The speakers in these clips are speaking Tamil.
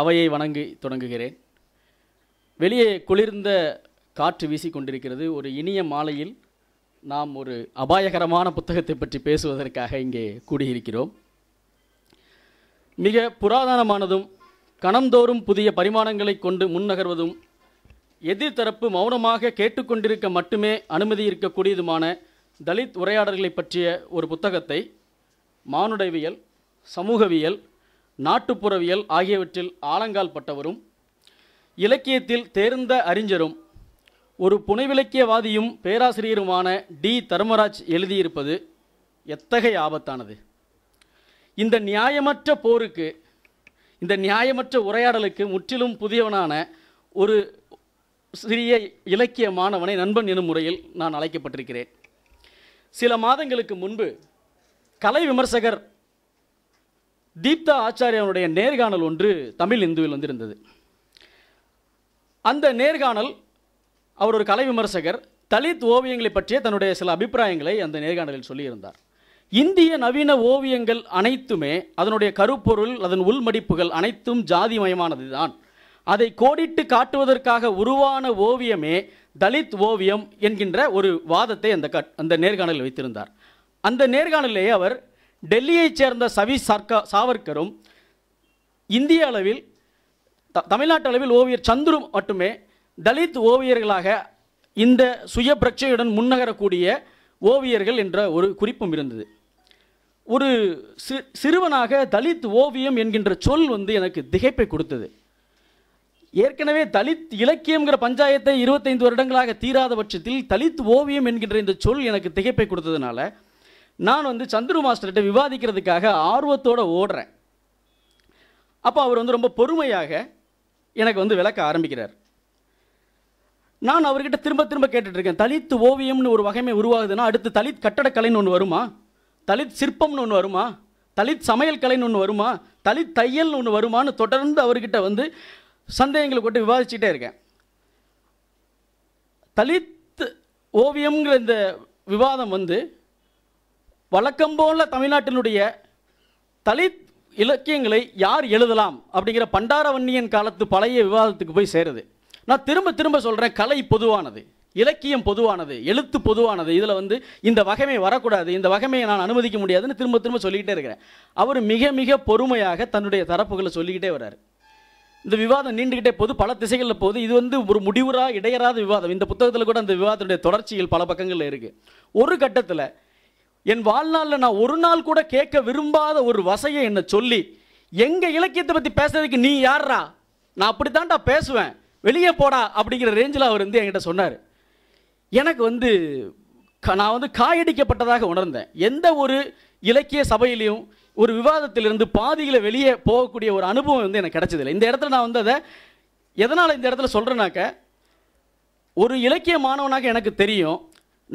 அவையை வணங்கி தொடங்குகிறேன் வெளியே குளிர்ந்த காற்று கொண்டிருக்கிறது ஒரு இனிய மாலையில் நாம் ஒரு அபாயகரமான புத்தகத்தை பற்றி பேசுவதற்காக இங்கே கூடியிருக்கிறோம் மிக புராதனமானதும் கணந்தோறும் புதிய பரிமாணங்களை கொண்டு முன்னகர்வதும் எதிர்த்தரப்பு மௌனமாக கேட்டுக்கொண்டிருக்க மட்டுமே அனுமதி இருக்கக்கூடியதுமான தலித் உரையாடல்களை பற்றிய ஒரு புத்தகத்தை மானுடவியல் சமூகவியல் நாட்டுப்புறவியல் ஆகியவற்றில் ஆலங்கால் பட்டவரும் இலக்கியத்தில் தேர்ந்த அறிஞரும் ஒரு புனைவிலக்கியவாதியும் பேராசிரியருமான டி தர்மராஜ் எழுதியிருப்பது எத்தகைய ஆபத்தானது இந்த நியாயமற்ற போருக்கு இந்த நியாயமற்ற உரையாடலுக்கு முற்றிலும் புதியவனான ஒரு சிறிய இலக்கிய மாணவனை நண்பன் எனும் முறையில் நான் அழைக்கப்பட்டிருக்கிறேன் சில மாதங்களுக்கு முன்பு கலை விமர்சகர் தீப்தா ஆச்சாரியனுடைய நேர்காணல் ஒன்று தமிழ் இந்துவில் வந்திருந்தது அந்த நேர்காணல் அவர் ஒரு கலை விமர்சகர் தலித் ஓவியங்களை பற்றிய தன்னுடைய சில அபிப்பிராயங்களை அந்த நேர்காணலில் சொல்லியிருந்தார் இந்திய நவீன ஓவியங்கள் அனைத்துமே அதனுடைய கருப்பொருள் அதன் உள்மடிப்புகள் அனைத்தும் ஜாதிமயமானது தான் அதை கோடிட்டு காட்டுவதற்காக உருவான ஓவியமே தலித் ஓவியம் என்கின்ற ஒரு வாதத்தை அந்த அந்த நேர்காணலில் வைத்திருந்தார் அந்த நேர்காணலிலேயே அவர் டெல்லியைச் சேர்ந்த சவி சர்க்கா சாவர்கரும் இந்திய அளவில் த தமிழ்நாட்டு அளவில் ஓவியர் சந்துரு மட்டுமே தலித் ஓவியர்களாக இந்த சுய பிரச்சையுடன் முன்னகரக்கூடிய ஓவியர்கள் என்ற ஒரு குறிப்பும் இருந்தது ஒரு சி சிறுவனாக தலித் ஓவியம் என்கின்ற சொல் வந்து எனக்கு திகைப்பை கொடுத்தது ஏற்கனவே தலித் இலக்கியங்கிற பஞ்சாயத்தை இருபத்தைந்து வருடங்களாக தீராத பட்சத்தில் தலித் ஓவியம் என்கின்ற இந்த சொல் எனக்கு திகைப்பை கொடுத்ததுனால நான் வந்து சந்துரு மாஸ்டர்கிட்ட விவாதிக்கிறதுக்காக ஆர்வத்தோடு ஓடுறேன் அப்போ அவர் வந்து ரொம்ப பொறுமையாக எனக்கு வந்து விளக்க ஆரம்பிக்கிறார் நான் அவர்கிட்ட திரும்ப திரும்ப கேட்டுட்ருக்கேன் தலித் ஓவியம்னு ஒரு வகைமை உருவாகுதுன்னா அடுத்து தலித் கட்டடக்கலைன்னு ஒன்று வருமா தலித் சிற்பம்னு ஒன்று வருமா தலித் சமையல் கலைன்னு ஒன்று வருமா தலித் தையல்னு ஒன்று வருமானு தொடர்ந்து அவர்கிட்ட வந்து சந்தேகங்களை கொண்டு விவாதிச்சுட்டே இருக்கேன் தலித் ஓவியம்ங்கிற இந்த விவாதம் வந்து வழக்கம் போல தமிழ்நாட்டினுடைய தலித் இலக்கியங்களை யார் எழுதலாம் அப்படிங்கிற பண்டாரவன்னியன் காலத்து பழைய விவாதத்துக்கு போய் சேருது நான் திரும்ப திரும்ப சொல்கிறேன் கலை பொதுவானது இலக்கியம் பொதுவானது எழுத்து பொதுவானது இதில் வந்து இந்த வகைமை வரக்கூடாது இந்த வகைமையை நான் அனுமதிக்க முடியாதுன்னு திரும்ப திரும்ப சொல்லிக்கிட்டே இருக்கிறேன் அவர் மிக மிக பொறுமையாக தன்னுடைய தரப்புகளை சொல்லிக்கிட்டே வர்றாரு இந்த விவாதம் நீண்டுகிட்டே போது பல திசைகளில் போகுது இது வந்து ஒரு முடிவுறா இடையராத விவாதம் இந்த புத்தகத்தில் கூட அந்த விவாதத்துடைய தொடர்ச்சிகள் பல பக்கங்களில் இருக்குது ஒரு கட்டத்தில் என் வாழ்நாளில் நான் ஒரு நாள் கூட கேட்க விரும்பாத ஒரு வசையை என்னை சொல்லி எங்கள் இலக்கியத்தை பற்றி பேசுறதுக்கு நீ யாரா நான் அப்படி தான்டா பேசுவேன் வெளியே போடா அப்படிங்கிற ரேஞ்சில் அவர் வந்து என்கிட்ட சொன்னார் எனக்கு வந்து நான் வந்து காயடிக்கப்பட்டதாக உணர்ந்தேன் எந்த ஒரு இலக்கிய சபையிலையும் ஒரு விவாதத்திலிருந்து பாதியில் வெளியே போகக்கூடிய ஒரு அனுபவம் வந்து எனக்கு கிடச்சதில்லை இந்த இடத்துல நான் வந்து அதை எதனால் இந்த இடத்துல சொல்கிறேனாக்க ஒரு இலக்கிய மாணவனாக எனக்கு தெரியும்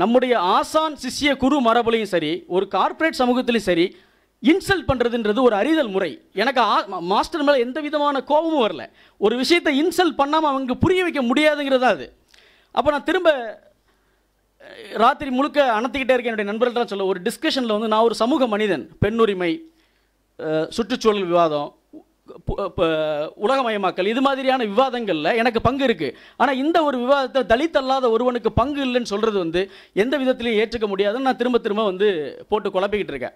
நம்முடைய ஆசான் சிஷ்ய குரு மரபுலையும் சரி ஒரு கார்ப்பரேட் சமூகத்திலையும் சரி இன்சல்ட் பண்ணுறதுன்றது ஒரு அறிதல் முறை எனக்கு ஆ மாஸ்டர் மேலே எந்த விதமான கோபமும் வரல ஒரு விஷயத்தை இன்சல்ட் பண்ணாமல் அவங்க புரிய வைக்க முடியாதுங்கிறதா அது அப்போ நான் திரும்ப ராத்திரி முழுக்க அணத்திக்கிட்டே இருக்கேன் என்னுடைய நண்பர்கள்லாம் சொல்ல ஒரு டிஸ்கஷனில் வந்து நான் ஒரு சமூக மனிதன் பெண்ணுரிமை சுற்றுச்சூழல் விவாதம் உலகமயமாக்கல் இது மாதிரியான விவாதங்களில் எனக்கு பங்கு இருக்குது ஆனால் இந்த ஒரு விவாதத்தை தலித் அல்லாத ஒருவனுக்கு பங்கு இல்லைன்னு சொல்கிறது வந்து எந்த விதத்திலையும் ஏற்றுக்க முடியாதுன்னு நான் திரும்ப திரும்ப வந்து போட்டு குழப்பிக்கிட்டு இருக்கேன்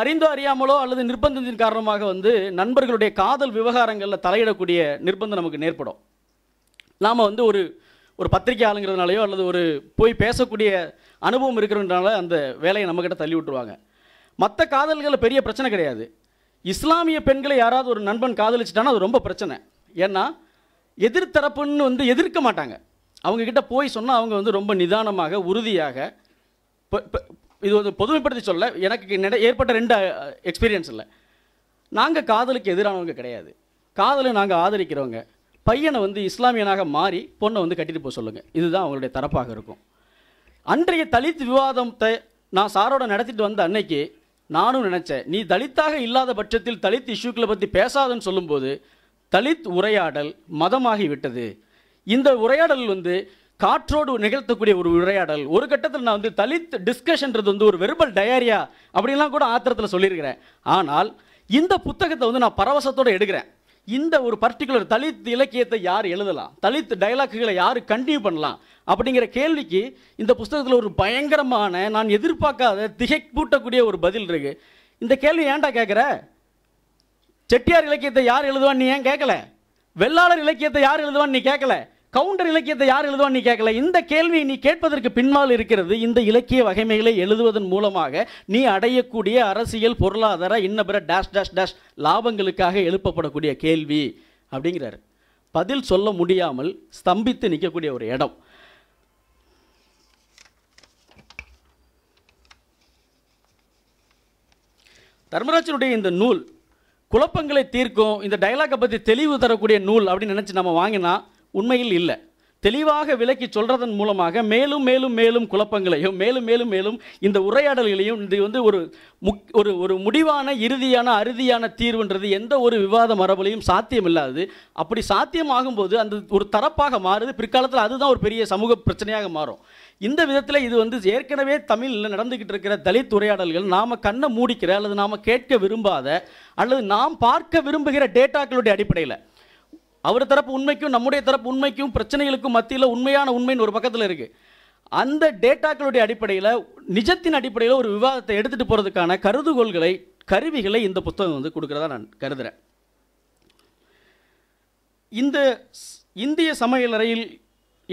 அறிந்தோ அறியாமலோ அல்லது நிர்பந்தத்தின் காரணமாக வந்து நண்பர்களுடைய காதல் விவகாரங்களில் தலையிடக்கூடிய நிர்பந்தம் நமக்கு நேர்படும் நாம் வந்து ஒரு ஒரு பத்திரிகை ஆளுங்கிறதுனாலையோ அல்லது ஒரு போய் பேசக்கூடிய அனுபவம் இருக்கிறதுனால அந்த வேலையை நம்மக்கிட்ட தள்ளி விட்டுருவாங்க மற்ற காதல்களில் பெரிய பிரச்சனை கிடையாது இஸ்லாமிய பெண்களை யாராவது ஒரு நண்பன் காதலிச்சிட்டானா அது ரொம்ப பிரச்சனை ஏன்னா எதிர்த்தரப்புன்னு வந்து எதிர்க்க மாட்டாங்க அவங்கக்கிட்ட போய் சொன்னால் அவங்க வந்து ரொம்ப நிதானமாக உறுதியாக இது வந்து பொதுமைப்படுத்தி சொல்ல எனக்கு ஏற்பட்ட ரெண்டு எக்ஸ்பீரியன்ஸ் இல்லை நாங்கள் காதலுக்கு எதிரானவங்க கிடையாது காதலை நாங்கள் ஆதரிக்கிறவங்க பையனை வந்து இஸ்லாமியனாக மாறி பொண்ணை வந்து கட்டிட்டு போக சொல்லுங்கள் இதுதான் அவங்களுடைய தரப்பாக இருக்கும் அன்றைய தலித் விவாதத்தை நான் சாரோட நடத்திட்டு வந்த அன்னைக்கு நானும் நினச்சேன் நீ தலித்தாக இல்லாத பட்சத்தில் தலித் இஷ்யூக்களை பற்றி பேசாதன்னு சொல்லும்போது தலித் உரையாடல் மதமாகிவிட்டது இந்த உரையாடல் வந்து காற்றோடு நிகழ்த்தக்கூடிய ஒரு உரையாடல் ஒரு கட்டத்தில் நான் வந்து தலித் டிஸ்கஷன்றது வந்து ஒரு வெர்பல் டயரியா அப்படின்லாம் கூட ஆத்திரத்தில் சொல்லியிருக்கிறேன் ஆனால் இந்த புத்தகத்தை வந்து நான் பரவசத்தோடு எடுக்கிறேன் இந்த ஒரு பர்டிகுலர் தலித் இலக்கியத்தை யார் எழுதலாம் தலித் டைலாக்குகளை யார் கண்டினியூ பண்ணலாம் அப்படிங்கிற கேள்விக்கு இந்த புஸ்தகத்தில் ஒரு பயங்கரமான நான் எதிர்பார்க்காத திகைப்பூட்டக்கூடிய ஒரு பதில் இருக்குது இந்த கேள்வி ஏன்டா கேட்குற செட்டியார் இலக்கியத்தை யார் எழுதுவான்னு நீ ஏன் கேட்கல வெள்ளாளர் இலக்கியத்தை யார் எழுதுவான்னு நீ கேட்கல கவுண்டர் இலக்கியத்தை யார் எழுதுவான்னு நீ கேட்கல இந்த கேள்வியை நீ கேட்பதற்கு பின்னால் இருக்கிறது இந்த இலக்கிய வகைமைகளை எழுதுவதன் மூலமாக நீ அடையக்கூடிய அரசியல் பொருளாதார இன்ன பிற டேஷ் டேஷ் டேஷ் லாபங்களுக்காக எழுப்பப்படக்கூடிய கேள்வி அப்படிங்கிறாரு பதில் சொல்ல முடியாமல் ஸ்தம்பித்து நிற்கக்கூடிய ஒரு இடம் தர்மராஜனுடைய இந்த நூல் குழப்பங்களை தீர்க்கும் இந்த டைலாக்கை பற்றி தெளிவு தரக்கூடிய நூல் அப்படின்னு நினச்சி நம்ம வாங்கினா உண்மையில் இல்லை தெளிவாக விளக்கி சொல்கிறதன் மூலமாக மேலும் மேலும் மேலும் குழப்பங்களையும் மேலும் மேலும் மேலும் இந்த உரையாடல்களையும் இது வந்து ஒரு முக் ஒரு ஒரு முடிவான இறுதியான அறுதியான தீர்வுன்றது எந்த ஒரு விவாத மரபுலையும் சாத்தியம் இல்லாது அப்படி சாத்தியமாகும்போது அந்த ஒரு தரப்பாக மாறுது பிற்காலத்தில் அதுதான் ஒரு பெரிய சமூக பிரச்சனையாக மாறும் இந்த விதத்தில் இது வந்து ஏற்கனவே தமிழில் நடந்துக்கிட்டு இருக்கிற தலித் உரையாடல்கள் நாம் கண்ணை மூடிக்கிற அல்லது நாம் கேட்க விரும்பாத அல்லது நாம் பார்க்க விரும்புகிற டேட்டாக்களுடைய அடிப்படையில் அவர் தரப்பு உண்மைக்கும் நம்முடைய தரப்பு உண்மைக்கும் பிரச்சனைகளுக்கும் மத்தியில் உண்மையான உண்மைன்னு ஒரு பக்கத்தில் இருக்குது அந்த டேட்டாக்களுடைய அடிப்படையில் நிஜத்தின் அடிப்படையில் ஒரு விவாதத்தை எடுத்துகிட்டு போகிறதுக்கான கருதுகோள்களை கருவிகளை இந்த புத்தகம் வந்து கொடுக்குறதா நான் கருதுகிறேன் இந்த இந்திய சமையலறையில்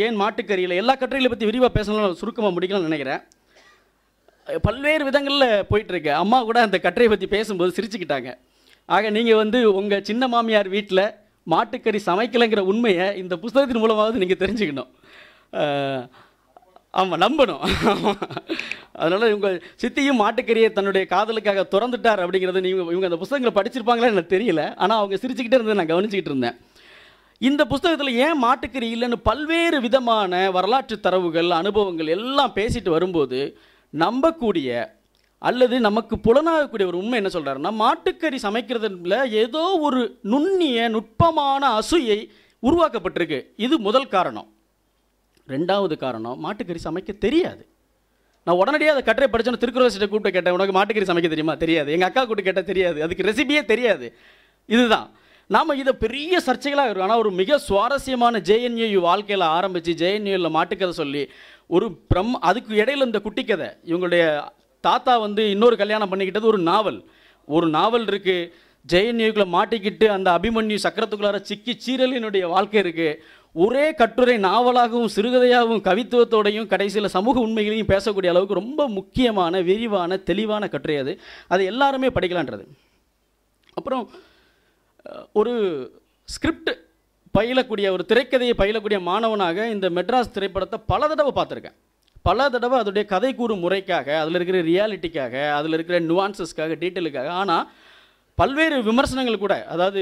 ஏன் மாட்டுக்கறியில் எல்லா கட்டுரைகளை பற்றி விரிவாக பேசணும்னு சுருக்கமாக முடிக்கலாம்னு நினைக்கிறேன் பல்வேறு விதங்களில் போயிட்டுருக்கு அம்மா கூட அந்த கட்டுரையை பற்றி பேசும்போது சிரிச்சுக்கிட்டாங்க ஆக நீங்கள் வந்து உங்கள் சின்ன மாமியார் வீட்டில் மாட்டுக்கறி சமைக்கலைங்கிற உண்மையை இந்த புஸ்தகத்தின் மூலமாவது நீங்கள் தெரிஞ்சுக்கணும் ஆமாம் நம்பணும் அதனால் இவங்க சித்தியும் மாட்டுக்கறியை தன்னுடைய காதலுக்காக திறந்துட்டார் அப்படிங்கிறது நீங்கள் இவங்க அந்த புஸ்தகங்களை படிச்சிருப்பாங்களே எனக்கு தெரியல ஆனால் அவங்க சிரிச்சுக்கிட்டே இருந்தது நான் கவனிச்சிக்கிட்டு இருந்தேன் இந்த புஸ்தகத்தில் ஏன் மாட்டுக்கறி இல்லைன்னு பல்வேறு விதமான வரலாற்று தரவுகள் அனுபவங்கள் எல்லாம் பேசிட்டு வரும்போது நம்பக்கூடிய அல்லது நமக்கு புலனாகக்கூடிய ஒரு உண்மை என்ன சொல்கிறாருன்னா மாட்டுக்கறி சமைக்கிறதுல ஏதோ ஒரு நுண்ணிய நுட்பமான அசூயை உருவாக்கப்பட்டிருக்கு இது முதல் காரணம் ரெண்டாவது காரணம் மாட்டுக்கறி சமைக்க தெரியாது நான் உடனடியாக அதை கட்டுரை திருக்குறள் சிட்ட கூப்பிட்டு கேட்டேன் உனக்கு மாட்டுக்கறி சமைக்க தெரியுமா தெரியாது எங்கள் அக்கா கூட்டு கேட்டால் தெரியாது அதுக்கு ரெசிபியே தெரியாது இதுதான் நாம் இதை பெரிய சர்ச்சைகளாக இருக்கும் ஆனால் ஒரு மிக சுவாரஸ்யமான ஜேஎன்யூ வாழ்க்கையில் ஆரம்பித்து ஜேஎன்யூவில் மாட்டுக்கதை சொல்லி ஒரு பிரம் அதுக்கு இடையில் இந்த குட்டிக்கதை இவங்களுடைய தாத்தா வந்து இன்னொரு கல்யாணம் பண்ணிக்கிட்டது ஒரு நாவல் ஒரு நாவல் இருக்குது ஜெயன்யூக்குள்ள மாட்டிக்கிட்டு அந்த அபிமன்யு சக்கரத்துக்குள்ளார சிக்கி சீரலினுடைய வாழ்க்கை இருக்குது ஒரே கட்டுரை நாவலாகவும் சிறுகதையாகவும் கவித்துவத்தோடையும் கடைசியில் சமூக உண்மைகளையும் பேசக்கூடிய அளவுக்கு ரொம்ப முக்கியமான விரிவான தெளிவான கட்டுரை அது அது எல்லாருமே படிக்கலான்றது அப்புறம் ஒரு ஸ்கிரிப்ட் பயிலக்கூடிய ஒரு திரைக்கதையை பயிலக்கூடிய மாணவனாக இந்த மெட்ராஸ் திரைப்படத்தை பல தடவை பார்த்துருக்கேன் பல தடவை அதோடைய கதை கூறும் முறைக்காக அதில் இருக்கிற ரியாலிட்டிக்காக அதில் இருக்கிற நுவான்சஸ்க்காக டீட்டெயிலுக்காக ஆனால் பல்வேறு விமர்சனங்கள் கூட அதாவது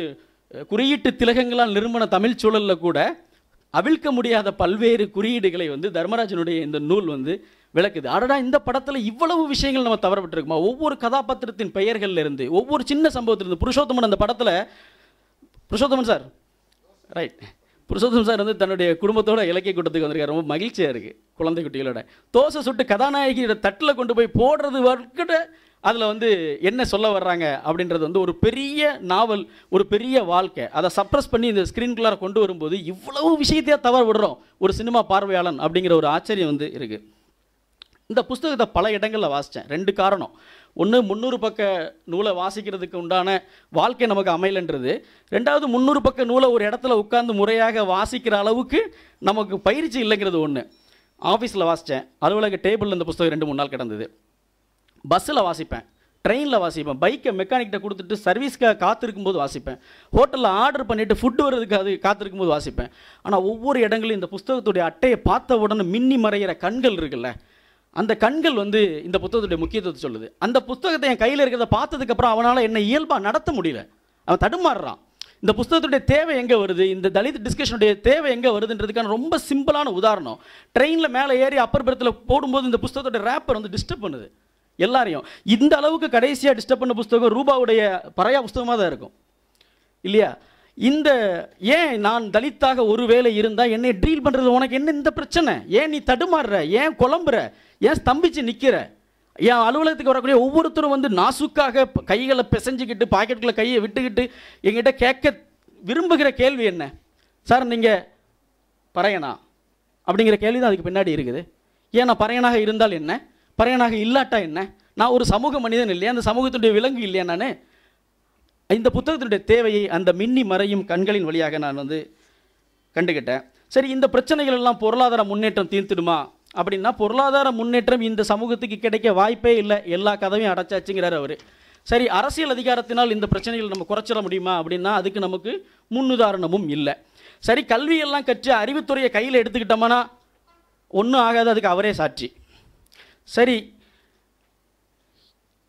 குறியீட்டு திலகங்களால் நிறுவன தமிழ் சூழலில் கூட அவிழ்க்க முடியாத பல்வேறு குறியீடுகளை வந்து தர்மராஜனுடைய இந்த நூல் வந்து விளக்குது அடடா இந்த படத்தில் இவ்வளவு விஷயங்கள் நம்ம தவறப்பட்டிருக்குமா ஒவ்வொரு கதாபாத்திரத்தின் பெயர்கள் இருந்து ஒவ்வொரு சின்ன சம்பவத்திலிருந்து புருஷோத்தமன் அந்த படத்தில் Purushothaman sir right Purushotham sir வந்து தன்னுடைய குடும்பத்தோட இலக்கிய கூட்டத்துக்கு வந்திருக்காரு ரொம்ப மகிழ்ச்சியாக இருக்குது குழந்தை குட்டிகளோட தோசை சுட்டு கதாநாயகியோட தட்டில் கொண்டு போய் போடுறது வர்க்கிட்ட அதில் வந்து என்ன சொல்ல வர்றாங்க அப்படின்றது வந்து ஒரு பெரிய நாவல் ஒரு பெரிய வாழ்க்கை அதை சப்ரஸ் பண்ணி இந்த ஸ்க்ரீன்குள்ளார கொண்டு வரும்போது இவ்வளவு விஷயத்தையே தவற விடுறோம் ஒரு சினிமா பார்வையாளன் அப்படிங்கிற ஒரு ஆச்சரியம் வந்து இருக்குது இந்த புஸ்தகத்தை பல இடங்களில் வாசித்தேன் ரெண்டு காரணம் ஒன்று முந்நூறு பக்க நூலை வாசிக்கிறதுக்கு உண்டான வாழ்க்கை நமக்கு அமையலன்றது ரெண்டாவது முந்நூறு பக்க நூலை ஒரு இடத்துல உட்காந்து முறையாக வாசிக்கிற அளவுக்கு நமக்கு பயிற்சி இல்லைங்கிறது ஒன்று ஆஃபீஸில் வாசித்தேன் அலுவலக டேபிளில் இந்த புஸ்தகம் ரெண்டு மூணு நாள் கிடந்தது பஸ்ஸில் வாசிப்பேன் ட்ரெயினில் வாசிப்பேன் பைக்கை மெக்கானிக்கிட்ட கொடுத்துட்டு சர்வீஸ்க்காக காத்திருக்கும்போது வாசிப்பேன் ஹோட்டலில் ஆர்டர் பண்ணிவிட்டு ஃபுட்டு வர்றதுக்கு அது காத்திருக்கும்போது வாசிப்பேன் ஆனால் ஒவ்வொரு இடங்களையும் இந்த புஸ்தகத்துடைய அட்டையை பார்த்த உடனே மின்னி மறைகிற கண்கள் இருக்குல்ல அந்த கண்கள் வந்து இந்த புத்தகத்துடைய முக்கியத்துவத்தை சொல்லுது அந்த புத்தகத்தை என் கையில் இருக்கிறத பார்த்ததுக்கப்புறம் அவனால் என்னை இயல்பாக நடத்த முடியல அவன் தடுமாறுறான் இந்த புத்தகத்துடைய தேவை எங்கே வருது இந்த தலித் டிஸ்கஷனுடைய தேவை எங்கே வருதுன்றதுக்கான ரொம்ப சிம்பிளான உதாரணம் ட்ரெயினில் மேலே ஏறி அப்பர் பிரத்தில் போடும்போது இந்த புத்தகத்துடைய ரேப்பர் வந்து டிஸ்டர்ப் பண்ணுது எல்லாரையும் இந்த அளவுக்கு கடைசியாக டிஸ்டர்ப் பண்ண புஸ்தகம் ரூபாவுடைய பறையா புஸ்தகமாக தான் இருக்கும் இல்லையா இந்த ஏன் நான் தலித்தாக ஒருவேளை இருந்தால் என்னை ட்ரீல் பண்ணுறது உனக்கு என்ன இந்த பிரச்சனை ஏன் நீ தடுமாறுற ஏன் குழம்புற ஏன் ஸ்தம்பிச்சு நிற்கிற என் அலுவலகத்துக்கு வரக்கூடிய ஒவ்வொருத்தரும் வந்து நாசுக்காக கைகளை பிசைஞ்சிக்கிட்டு பாக்கெட்டுக்குள்ள கையை விட்டுக்கிட்டு எங்கிட்ட கேட்க விரும்புகிற கேள்வி என்ன சார் நீங்கள் பறையனா அப்படிங்கிற கேள்வி தான் அதுக்கு பின்னாடி இருக்குது ஏன் நான் பறையனாக இருந்தால் என்ன பறையனாக இல்லாட்டா என்ன நான் ஒரு சமூக மனிதன் இல்லையா அந்த சமூகத்தினுடைய விலங்கு இல்லையா நான் இந்த புத்தகத்தினுடைய தேவையை அந்த மின்னி மறையும் கண்களின் வழியாக நான் வந்து கண்டுகிட்டேன் சரி இந்த பிரச்சனைகள் எல்லாம் பொருளாதார முன்னேற்றம் தீர்த்துடுமா அப்படின்னா பொருளாதார முன்னேற்றம் இந்த சமூகத்துக்கு கிடைக்க வாய்ப்பே இல்லை எல்லா கதவையும் அடைச்சாச்சுங்கிறார் அவர் சரி அரசியல் அதிகாரத்தினால் இந்த பிரச்சனைகள் நம்ம குறைச்சிட முடியுமா அப்படின்னா அதுக்கு நமக்கு முன்னுதாரணமும் இல்லை சரி கல்வியெல்லாம் கற்று அறிவுத்துறையை கையில் எடுத்துக்கிட்டோம்னா ஒன்றும் ஆகாது அதுக்கு அவரே சாட்சி சரி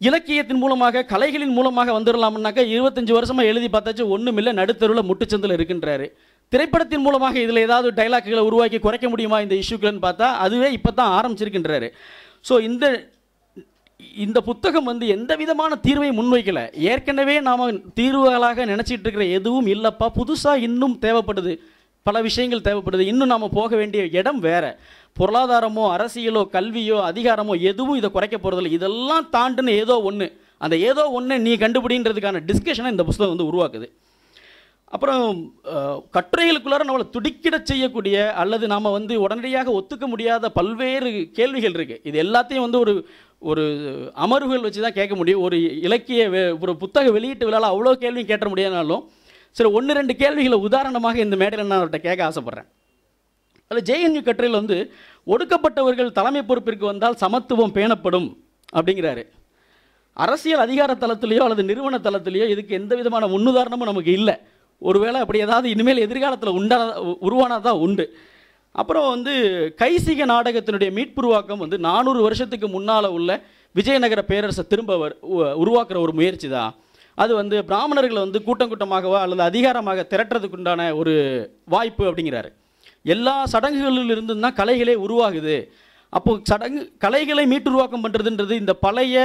இலக்கியத்தின் மூலமாக கலைகளின் மூலமாக வந்துடலாம்னாக்கா இருபத்தஞ்சி வருஷமாக எழுதி பார்த்தாச்சு ஒன்றும் இல்லை நடுத்தருவில் முட்டுச்சந்தில் இருக்கின்றாரு திரைப்படத்தின் மூலமாக இதில் ஏதாவது டைலாக்குகளை உருவாக்கி குறைக்க முடியுமா இந்த இஷ்யூக்கள்னு பார்த்தா அதுவே இப்போ தான் ஆரம்பிச்சிருக்கின்றாரு ஸோ இந்த இந்த புத்தகம் வந்து எந்த விதமான தீர்வை முன்வைக்கலை ஏற்கனவே நாம் தீர்வுகளாக நினச்சிட்டு இருக்கிற எதுவும் இல்லைப்பா புதுசாக இன்னும் தேவைப்படுது பல விஷயங்கள் தேவைப்படுது இன்னும் நாம் போக வேண்டிய இடம் வேறு பொருளாதாரமோ அரசியலோ கல்வியோ அதிகாரமோ எதுவும் இதை குறைக்க போகிறதில்ல இதெல்லாம் தாண்டுன்னு ஏதோ ஒன்று அந்த ஏதோ ஒன்று நீ கண்டுபிடின்றதுக்கான டிஸ்கஷனை இந்த புஸ்தகம் வந்து உருவாக்குது அப்புறம் கட்டுரைகளுக்குள்ளார நம்மளை துடிக்கிட செய்யக்கூடிய அல்லது நாம் வந்து உடனடியாக ஒத்துக்க முடியாத பல்வேறு கேள்விகள் இருக்குது இது எல்லாத்தையும் வந்து ஒரு ஒரு அமர்வுகள் வச்சு தான் கேட்க முடியும் ஒரு இலக்கிய ஒரு புத்தக வெளியீட்டு விழாவில் அவ்வளோ கேள்வியும் கேட்ட முடியாதனாலும் சரி ஒன்று ரெண்டு கேள்விகளை உதாரணமாக இந்த மேடையில் நான் அவர்கிட்ட கேட்க ஆசைப்பட்றேன் அதில் ஜேஎன்யூ கட்டுரையில் வந்து ஒடுக்கப்பட்டவர்கள் தலைமை பொறுப்பிற்கு வந்தால் சமத்துவம் பேணப்படும் அப்படிங்கிறாரு அரசியல் அதிகார தளத்திலேயோ அல்லது நிறுவன தளத்திலேயோ இதுக்கு எந்த விதமான முன்னுதாரணமும் நமக்கு இல்லை ஒருவேளை அப்படி ஏதாவது இனிமேல் எதிர்காலத்தில் உண்டான உருவானதாக உண்டு அப்புறம் வந்து கைசிக நாடகத்தினுடைய மீட்புருவாக்கம் வந்து நானூறு வருஷத்துக்கு முன்னால் உள்ள விஜயநகர பேரரசை திரும்ப உருவாக்குற ஒரு முயற்சி தான் அது வந்து பிராமணர்களை வந்து கூட்டம் கூட்டமாகவோ அல்லது அதிகாரமாக திரட்டுறதுக்குண்டான ஒரு வாய்ப்பு அப்படிங்கிறாரு எல்லா சடங்குகளிலிருந்து தான் கலைகளே உருவாகுது அப்போது சடங்கு கலைகளை மீட்டுருவாக்கம் பண்ணுறதுன்றது இந்த பழைய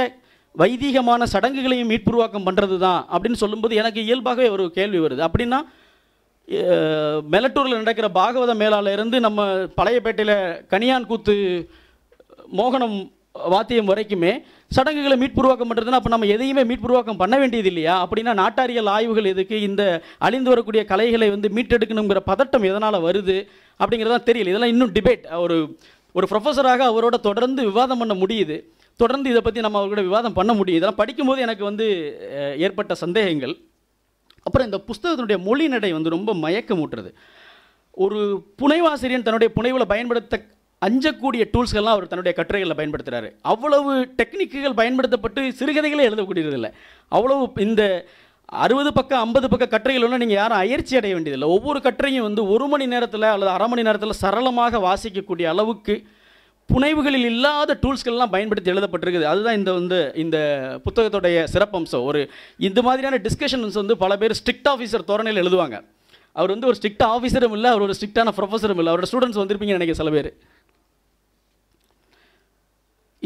வைதீகமான சடங்குகளையும் மீட்புருவாக்கம் பண்ணுறது தான் அப்படின்னு சொல்லும்போது எனக்கு இயல்பாகவே ஒரு கேள்வி வருது அப்படின்னா மெலட்டூரில் நடக்கிற பாகவத மேலாலேருந்து நம்ம பழையப்பேட்டையில் கனியான் கூத்து மோகனம் வாத்தியம் வரைக்குமே சடங்குகளை மீட்புருவாக்கம் பண்ணுறதுன்னா அப்போ நம்ம எதையுமே மீட்புருவாக்கம் பண்ண வேண்டியது இல்லையா அப்படின்னா நாட்டாரியல் ஆய்வுகள் எதுக்கு இந்த அழிந்து வரக்கூடிய கலைகளை வந்து மீட்டெடுக்கணுங்கிற பதட்டம் எதனால் வருது அப்படிங்கிறதான் தெரியல இதெல்லாம் இன்னும் டிபேட் ஒரு ஒரு ப்ரொஃபஸராக அவரோட தொடர்ந்து விவாதம் பண்ண முடியுது தொடர்ந்து இதை பற்றி நம்ம அவர்களோட விவாதம் பண்ண முடியும் இதெல்லாம் படிக்கும்போது எனக்கு வந்து ஏற்பட்ட சந்தேகங்கள் அப்புறம் இந்த புஸ்தகத்தினுடைய மொழி நடை வந்து ரொம்ப மயக்கமூட்டுறது ஒரு புனைவாசிரியன் தன்னுடைய புனைவில் பயன்படுத்த அஞ்சக்கூடிய டூல்ஸ்கள்லாம் அவர் தன்னுடைய கட்டுரைகளில் பயன்படுத்துகிறாரு அவ்வளவு டெக்னிக்குகள் பயன்படுத்தப்பட்டு சிறுகதைகளே எழுதக்கூடியதில்லை அவ்வளவு இந்த அறுபது பக்கம் ஐம்பது பக்கம் கட்டுரைகள் நீங்கள் யாரும் அயற்சி அடைய வேண்டியதில்லை ஒவ்வொரு கட்டுரையும் வந்து ஒரு மணி நேரத்தில் அல்லது அரை மணி நேரத்தில் சரளமாக வாசிக்கக்கூடிய அளவுக்கு புனைவுகளில் இல்லாத டூல்ஸ்கள்லாம் பயன்படுத்தி எழுதப்பட்டிருக்குது அதுதான் இந்த வந்து இந்த புத்தகத்துடைய சிறப்பம்சம் ஒரு இந்த மாதிரியான டிஸ்கஷன்ஸ் வந்து பல பேர் ஸ்ட்ரிக்ட் ஆஃபீஸர் தோரணையில் எழுதுவாங்க அவர் வந்து ஒரு ஸ்ட்ரிக்ட் ஆஃபீஸரும் இல்லை அவர் ஒரு ஸ்ட்ரிக்டான ப்ரொஃபஸரும் இல்லை அவரோட ஸ்டூடெண்ட்ஸ் வந்திருப்பீங்கன்னு நினைக்கிறேன் சில பேர்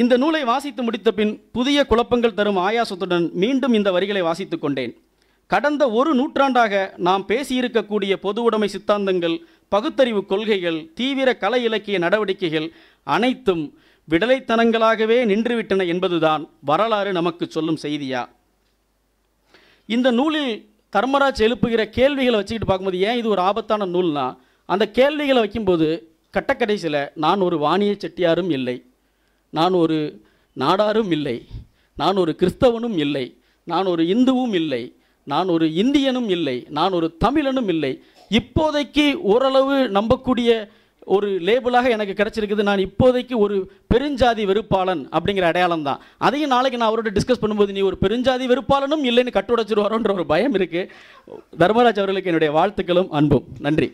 இந்த நூலை வாசித்து முடித்த பின் புதிய குழப்பங்கள் தரும் ஆயாசத்துடன் மீண்டும் இந்த வரிகளை வாசித்து கொண்டேன் கடந்த ஒரு நூற்றாண்டாக நாம் பேசியிருக்கக்கூடிய பொது உடைமை சித்தாந்தங்கள் பகுத்தறிவு கொள்கைகள் தீவிர கலை இலக்கிய நடவடிக்கைகள் அனைத்தும் விடலைத்தனங்களாகவே நின்றுவிட்டன என்பதுதான் வரலாறு நமக்கு சொல்லும் செய்தியா இந்த நூலில் தர்மராஜ் எழுப்புகிற கேள்விகளை வச்சுக்கிட்டு பார்க்கும்போது ஏன் இது ஒரு ஆபத்தான நூல்னா அந்த கேள்விகளை வைக்கும்போது கட்டக்கடைசியில் நான் ஒரு வாணிய செட்டியாரும் இல்லை நான் ஒரு நாடாரும் இல்லை நான் ஒரு கிறிஸ்தவனும் இல்லை நான் ஒரு இந்துவும் இல்லை நான் ஒரு இந்தியனும் இல்லை நான் ஒரு தமிழனும் இல்லை இப்போதைக்கு ஓரளவு நம்பக்கூடிய ஒரு லேபிளாக எனக்கு கிடச்சிருக்குது நான் இப்போதைக்கு ஒரு பெருஞ்சாதி வெறுப்பாளன் அப்படிங்கிற அடையாளம் தான் அதையும் நாளைக்கு நான் அவரோட டிஸ்கஸ் பண்ணும்போது நீ ஒரு பெருஞ்சாதி வெறுப்பாளனும் இல்லைன்னு கட்டுடைச்சிருவாரோன்ற ஒரு பயம் இருக்குது தர்மராஜ் அவர்களுக்கு என்னுடைய வாழ்த்துக்களும் அன்பும் நன்றி